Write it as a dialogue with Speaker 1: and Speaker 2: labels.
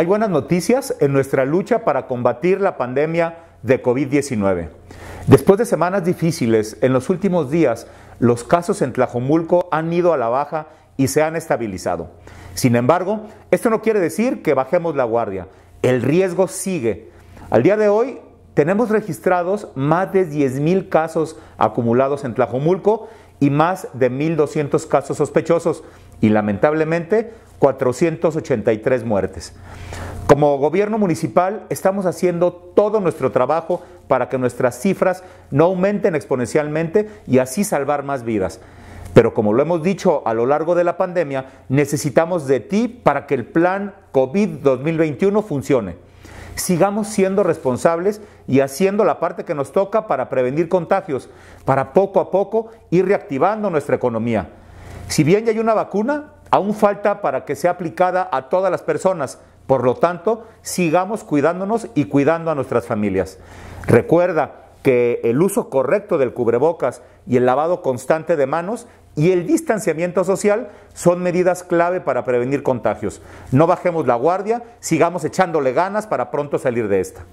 Speaker 1: Hay buenas noticias en nuestra lucha para combatir la pandemia de COVID-19. Después de semanas difíciles, en los últimos días los casos en Tlajomulco han ido a la baja y se han estabilizado. Sin embargo, esto no quiere decir que bajemos la guardia. El riesgo sigue. Al día de hoy tenemos registrados más de 10.000 casos acumulados en Tlajomulco y más de 1.200 casos sospechosos y lamentablemente 483 muertes. Como gobierno municipal estamos haciendo todo nuestro trabajo para que nuestras cifras no aumenten exponencialmente y así salvar más vidas. Pero como lo hemos dicho a lo largo de la pandemia, necesitamos de ti para que el plan COVID 2021 funcione sigamos siendo responsables y haciendo la parte que nos toca para prevenir contagios, para poco a poco ir reactivando nuestra economía. Si bien ya hay una vacuna, aún falta para que sea aplicada a todas las personas. Por lo tanto, sigamos cuidándonos y cuidando a nuestras familias. Recuerda, que el uso correcto del cubrebocas y el lavado constante de manos y el distanciamiento social son medidas clave para prevenir contagios. No bajemos la guardia, sigamos echándole ganas para pronto salir de esta.